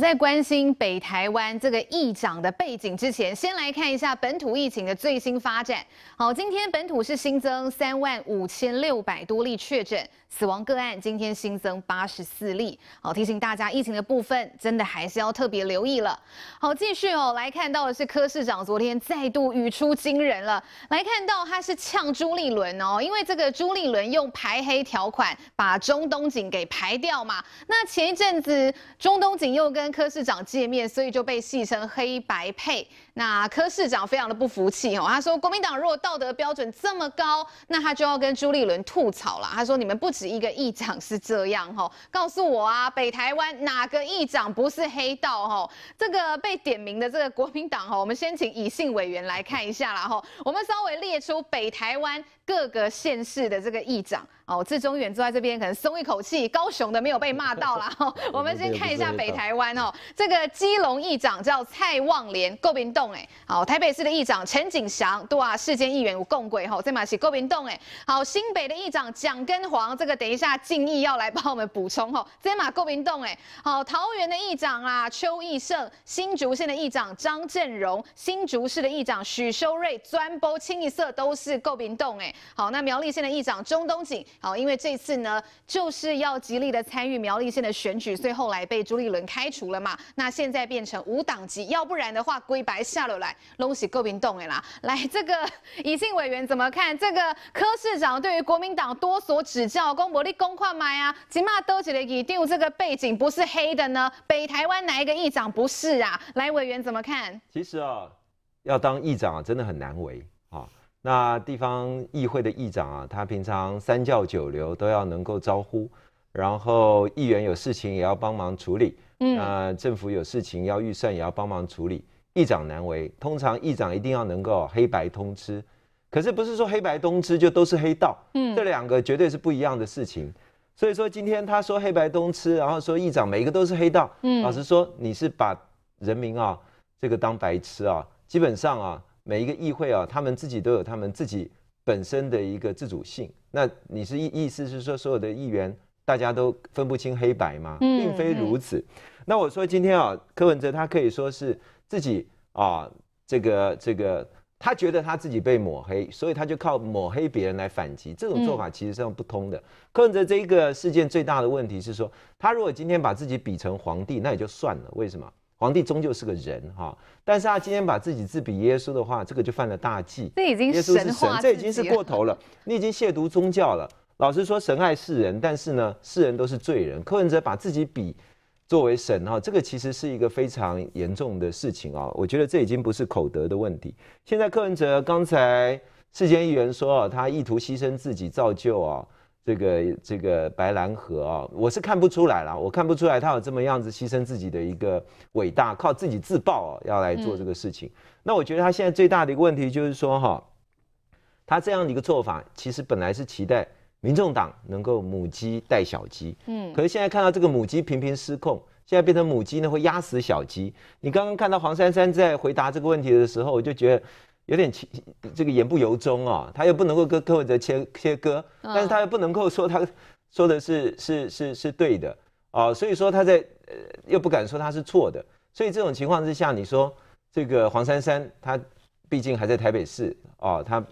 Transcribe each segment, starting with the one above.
在关心北台湾这个议长的背景之前，先来看一下本土疫情的最新发展。好，今天本土是新增三万五千六百多例确诊，死亡个案今天新增八十四例。好，提醒大家疫情的部分真的还是要特别留意了。好，继续哦，来看到的是柯市长昨天再度语出惊人了。来看到他是呛朱立伦哦，因为这个朱立伦用排黑条款把中东锦给排掉嘛。那前一阵子中东锦又跟柯市长见面，所以就被戏称黑白配。那柯市长非常的不服气哦，他说国民党如果道德标准这么高，那他就要跟朱立伦吐槽了。他说你们不止一个议长是这样哦，告诉我啊，北台湾哪个议长不是黑道哦？这个被点名的这个国民党哦，我们先请以信委员来看一下啦哈。我们稍微列出北台湾各个县市的这个议长。哦，志中远坐在这边，可能松一口气，高雄的没有被骂到啦。我们先看一下北台湾哦，这个基隆议长叫蔡旺连，勾屏洞哎。好，台北市的议长陈景祥对啊，世间议员共轨吼，这马是勾屏洞哎。好，新北的议长蒋根黄，这个等一下敬意要来帮我们补充吼，这马勾屏洞哎。好，桃园的议长啊邱义胜，新竹县的议长张镇荣，新竹市的议长许修睿，钻波清一色都是勾屏洞哎。好，那苗栗县的议长钟东景。好，因为这次呢，就是要极力的参与苗栗县的选举，所以后来被朱立伦开除了嘛。那现在变成无党籍，要不然的话，归白下楼来弄起勾兵动哎啦。来，这个以信委员怎么看？这个柯市长对于国民党多所指教，公婆立公快买啊，起码都几的疑点，这个背景不是黑的呢。北台湾哪一个议长不是啊？来，委员怎么看？其实啊，要当议长啊，真的很难为啊。那地方议会的议长啊，他平常三教九流都要能够招呼，然后议员有事情也要帮忙处理，嗯，那政府有事情要预算也要帮忙处理，议长难为，通常议长一定要能够黑白通吃，可是不是说黑白通吃就都是黑道，嗯，这两个绝对是不一样的事情，所以说今天他说黑白通吃，然后说议长每一个都是黑道，嗯，老实说你是把人民啊这个当白痴啊，基本上啊。每一个议会啊，他们自己都有他们自己本身的一个自主性。那你是意意思是说，所有的议员大家都分不清黑白吗？并非如此。那我说今天啊，柯文哲他可以说是自己啊，这个这个，他觉得他自己被抹黑，所以他就靠抹黑别人来反击。这种做法其实上不通的。柯文哲这一个事件最大的问题是说，他如果今天把自己比成皇帝，那也就算了。为什么？皇帝终究是个人哈，但是他今天把自己自比耶稣的话，这个就犯了大忌。那已经耶稣是神，这已经是过头了。你已经亵渎宗教了。老实说，神爱世人，但是呢，世人都是罪人。柯文哲把自己比作为神哈，这个其实是一个非常严重的事情啊。我觉得这已经不是口德的问题。现在柯文哲刚才世间议员说他意图牺牲自己造就啊。这个这个白兰河啊，我是看不出来了，我看不出来他有这么样子牺牲自己的一个伟大，靠自己自爆要来做这个事情。那我觉得他现在最大的一个问题就是说哈，他这样的一个做法，其实本来是期待民众党能够母鸡带小鸡，嗯，可是现在看到这个母鸡频频失控，现在变成母鸡呢会压死小鸡。你刚刚看到黄珊珊在回答这个问题的时候，我就觉得。有点切，这个言不由衷啊，他又不能够跟柯文哲切切割，但是他又不能够说他说的是是是是对的啊，所以说他在呃又不敢说他是错的，所以这种情况之下，你说这个黄珊珊她毕竟还在台北市啊，她。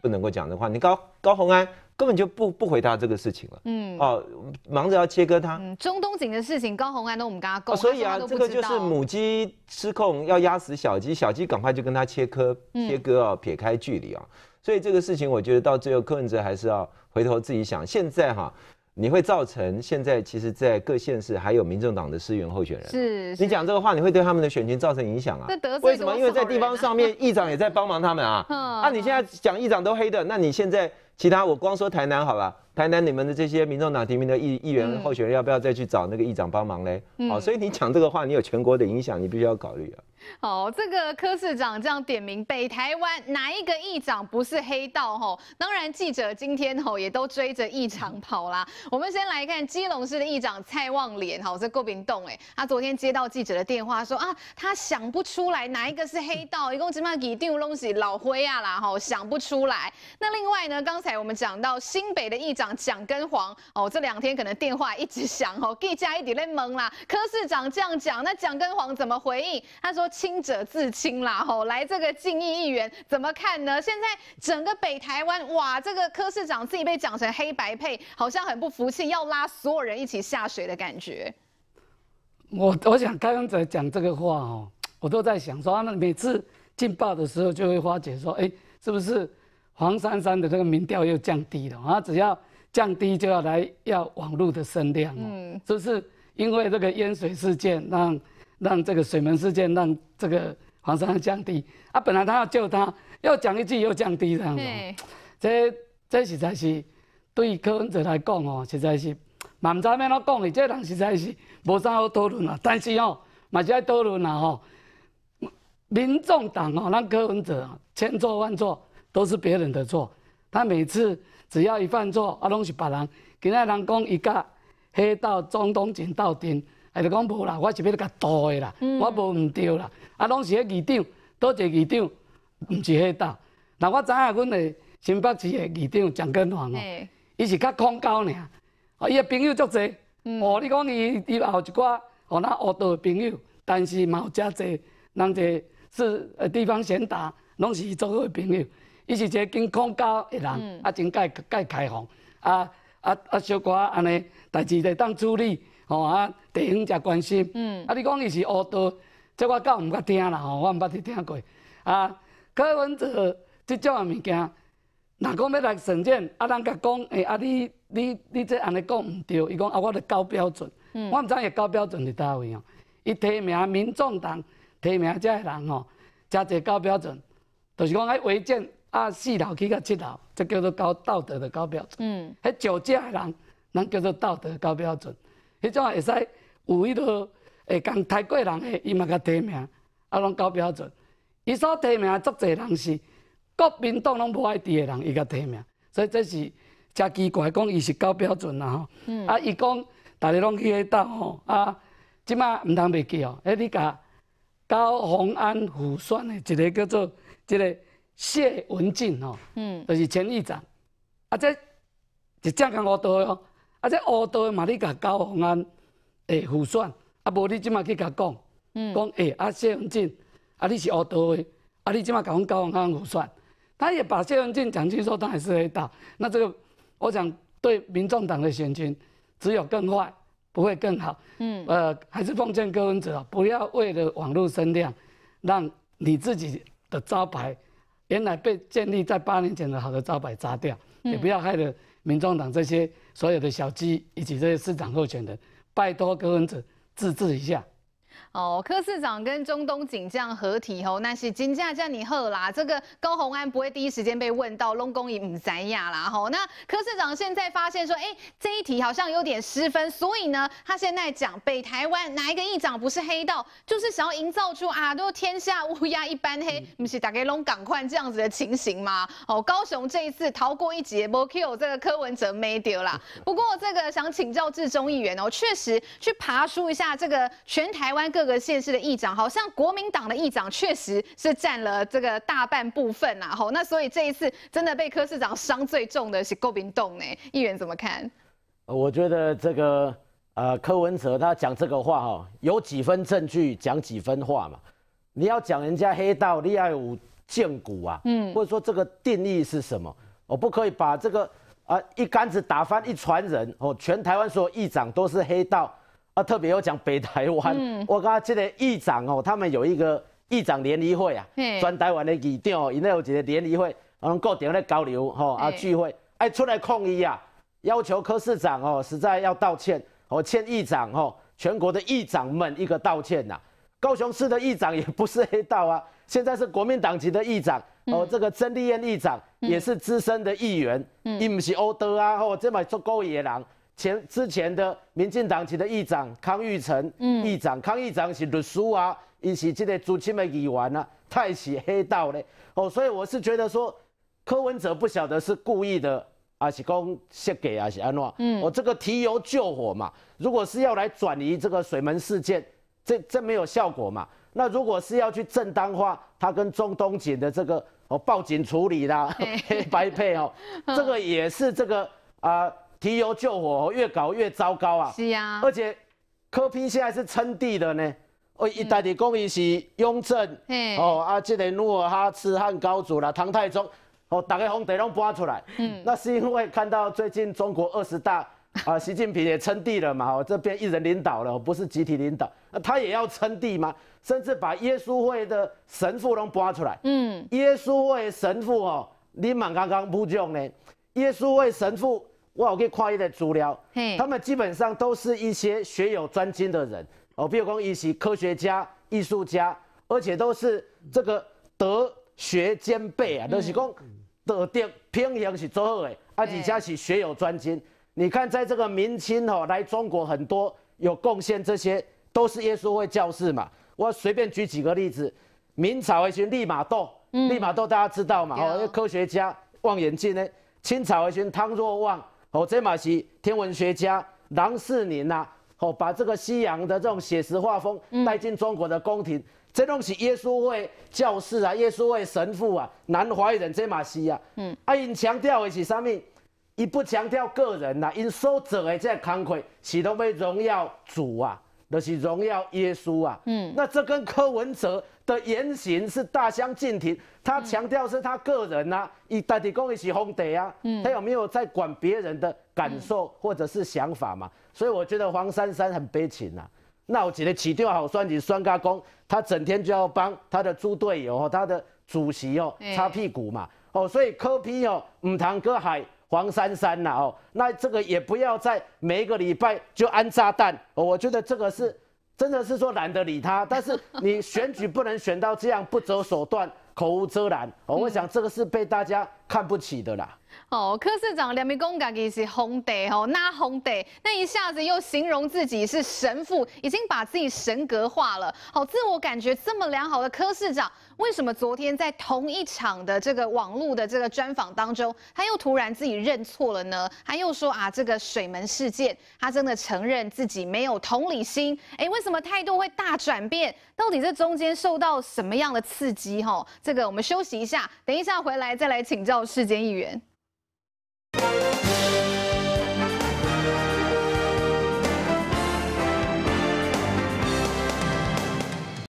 不能够讲的话，你高高红安根本就不不回答这个事情了。嗯，哦，忙着要切割他。嗯，中东锦的事情，高红安都我们跟他沟。所以啊，这个就是母鸡失控要压死小鸡，小鸡赶快就跟他切割切割啊，撇开距离啊。所以这个事情，我觉得到最后柯文哲还是要回头自己想。现在哈。你会造成现在其实，在各县市还有民政党的施援候选人，是你讲这个话，你会对他们的选情造成影响啊？为什么？因为在地方上面，议长也在帮忙他们啊。啊，你现在讲议长都黑的，那你现在其他我光说台南好了，台南你们的这些民众党提名的议议员候选人，要不要再去找那个议长帮忙嘞？好，所以你讲这个话，你有全国的影响，你必须要考虑啊。好，这个柯市长这样点名北台湾哪一个议长不是黑道吼，当然记者今天吼也都追着议长跑啦。我们先来看基隆市的议长蔡旺连，好这过冰洞哎，他昨天接到记者的电话说啊，他想不出来哪一个是黑道，一共只骂几丢东西老灰啊啦哈，想不出来。那另外呢，刚才我们讲到新北的议长蒋根黄哦，这两天可能电话一直响吼，给加一滴泪懵啦。柯市长这样讲，那蒋根黄怎么回应？他说。清者自清啦，吼！来这个敬义议员怎么看呢？现在整个北台湾，哇，这个科市长自己被讲成黑白配，好像很不服气，要拉所有人一起下水的感觉。我我想，刚刚在讲这个话哦，我都在想说，那每次进爆的时候，就会发觉说，哎，是不是黄珊珊的这个民调又降低了啊？只要降低，就要来要网络的声量，嗯，是不是因为这个淹水事件让。让这个水门事件，让这个皇上降低啊！本来他要救他，又讲一句又降低这样子。这这实在是对柯文哲来讲哦，实在是蛮知要怎讲的。这人实在是无啥好讨论啊。但是哦，嘛是爱讨论啊吼。民众党哦，让柯文哲千错万错都是别人的错。他每次只要一犯错，啊，拢是别人。今仔人讲伊个黑到中东前斗阵。哎，就讲无啦，我是要甲刀诶啦，我无毋对啦，啊，拢是迄议长，倒一个议长，毋是迄搭。那我知影阮诶新北市诶议长蒋根煌哦，伊是较狂交尔，啊，伊诶朋友足侪，哦，你讲伊伊后一寡，哦，那学道诶朋友，但是嘛有遮侪，人侪是呃地方贤达，拢是伊做好诶朋友。伊是一个经狂交诶人，啊，真解解开放，啊啊啊，小可安尼，代志就当处理。吼啊，地方诚关心。嗯，啊，你讲伊是学徒，即我较毋捌听啦吼，我毋捌去听过。啊，柯文哲即种诶物件，若讲要来审件，啊，人甲讲，诶，啊，你你你即安尼讲毋对，伊讲啊，我得高标准。嗯，我毋知伊高标准伫倒位哦。伊提名民众党提名这个人吼，一个高标准，就是讲遐违建啊，四楼去到七楼，这叫做高道德的高标准。嗯，迄酒驾人，人叫做道德高标准。迄种也会使有迄个，会共泰过人诶，伊嘛甲提名，啊，拢高标准。伊所提名足侪人是国民党拢无爱挃诶人，伊甲提名，所以这是真奇怪，讲伊是高标准啦吼。啊，伊讲，逐日拢去迄搭吼，啊，即卖毋通袂记哦，迄你甲高宏安互选诶一个叫做一个谢文静吼，嗯，就是前议长，啊，这是正港我多哦。啊，这黑道的嘛，你甲高宏安诶互选，啊，无你即马去甲讲，讲诶，啊谢文静，啊你是黑道的，啊你即马甲阮高宏安互选，他也把谢文静讲清楚，他还是黑道，那这个我想对民众党的选情只有更坏，不会更好。嗯，呃，还是奉劝柯文哲不要为了网络声量，让你自己的招牌原来被建立在八年前的好的招牌砸掉，也不要害了。民众党这些所有的小鸡，以及这些市长候选人，拜托柯文哲自治一下。哦，柯市长跟中东警将合体哦，那是金价叫你喝啦。这个高红安不会第一时间被问到龙工与五三亚啦，吼。那柯市长现在发现说，哎，这一题好像有点失分，所以呢，他现在讲北台湾哪一个议长不是黑道，就是想要营造出啊，都天下乌鸦一般黑，不是打开龙港换这样子的情形吗？哦，高雄这一次逃过一劫，不 kill 这个柯文哲没丢啦。不过这个想请教至中议员哦，确实去爬书一下这个全台湾。各个县市的议长，好像国民党的议长确实是占了这个大半部分呐。吼，那所以这一次真的被柯市长伤最重的是郭明栋呢？议员怎么看？我觉得这个呃，柯文哲他讲这个话哈，有几分证据讲几分话嘛。你要讲人家黑道厉害无胫股啊，嗯，或者说这个定义是什么？我不可以把这个啊一竿子打翻一船人哦，全台湾所有议长都是黑道。啊，特别有讲北台湾，嗯、我刚刚记得议长哦，他们有一个议长联谊会啊，专台湾的议长，因那有几个联谊会，然后各地在交流吼啊聚会，哎出来抗议啊，要求柯市长哦实在要道歉，我欠议长哦，全国的议长们一个道歉呐。高雄市的议长也不是黑道啊，现在是国民党籍的议长哦，这个曾丽燕议长也是资深的议员，嗯，伊唔是欧德啊，哦，这买做狗野狼。前之前的民进党籍的议长康玉成，嗯，议长康议长是律师啊，伊是这个主亲们议完啦，太是黑道嘞哦，所以我是觉得说柯文哲不晓得是故意的，啊，是讲设给啊，是安诺，嗯，我这个提油救火嘛，如果是要来转移这个水门事件，这这没有效果嘛，那如果是要去正当化他跟中东警的这个哦报警处理啦，黑 白配哦，这个也是这个啊。提油救火，越搞越糟糕啊！是啊，而且科批现在是称帝的呢。哦，意大利公民是雍正，哦，啊，这个努尔哈赤汉高祖了，唐太宗，哦，大概皇帝拢搬出来。嗯，那是因为看到最近中国二十大啊，习近平也称帝了嘛，哦，这边一人领导了，不是集体领导，那他也要称帝吗？甚至把耶稣会的神父拢搬出来。嗯，耶稣会神父哦，你满刚刚不讲呢，耶稣会神父。哇，可以跨一些足疗，他们基本上都是一些学有专精的人哦。比如讲一些科学家、艺术家，而且都是这个德学兼备啊，就是讲德定、品行是最好的啊，而且是学有专精。你看，在这个明清哦，来中国很多有贡献，这些都是耶稣会教士嘛。我随便举几个例子：明朝一群利玛窦，利玛窦大家知道嘛？哦，科学家，望远镜呢？清朝一群汤若望。哦，这马是天文学家郎世宁呐，哦，把这个西洋的这种写实画风带进中国的宫廷。这东西，耶稣会教士啊，耶稣会神父啊，南怀人这马西啊，嗯，啊，因强调的是什么？你不强调个人呐，因受者哎在慷慨，是为荣耀主啊，就是荣耀耶稣啊，嗯，那这跟柯文哲。的言行是大相径庭。他强调是他个人呐，以大弟公一起轰堆啊，他有没有在管别人的感受或者是想法嘛？所以我觉得黄珊珊很悲情呐。那我觉得起掉好算起，算加公，他整天就要帮他的猪队友哦，他的主席哦擦屁股嘛哦，所以科批哦，五堂哥海黄珊珊呐哦，那这个也不要在每一个礼拜就安炸弹哦，我觉得这个是。真的是说懒得理他，但是你选举不能选到这样不择手段、口无遮拦哦，我想这个是被大家看不起的啦。哦，柯市长两名公干的是红的哦，那红的，那一下子又形容自己是神父，已经把自己神格化了，好自我感觉这么良好的柯市长。为什么昨天在同一场的这个网络的这个专访当中，他又突然自己认错了呢？他又说啊，这个水门事件，他真的承认自己没有同理心。哎，为什么态度会大转变？到底这中间受到什么样的刺激？哈，这个我们休息一下，等一下回来再来请教世间议员。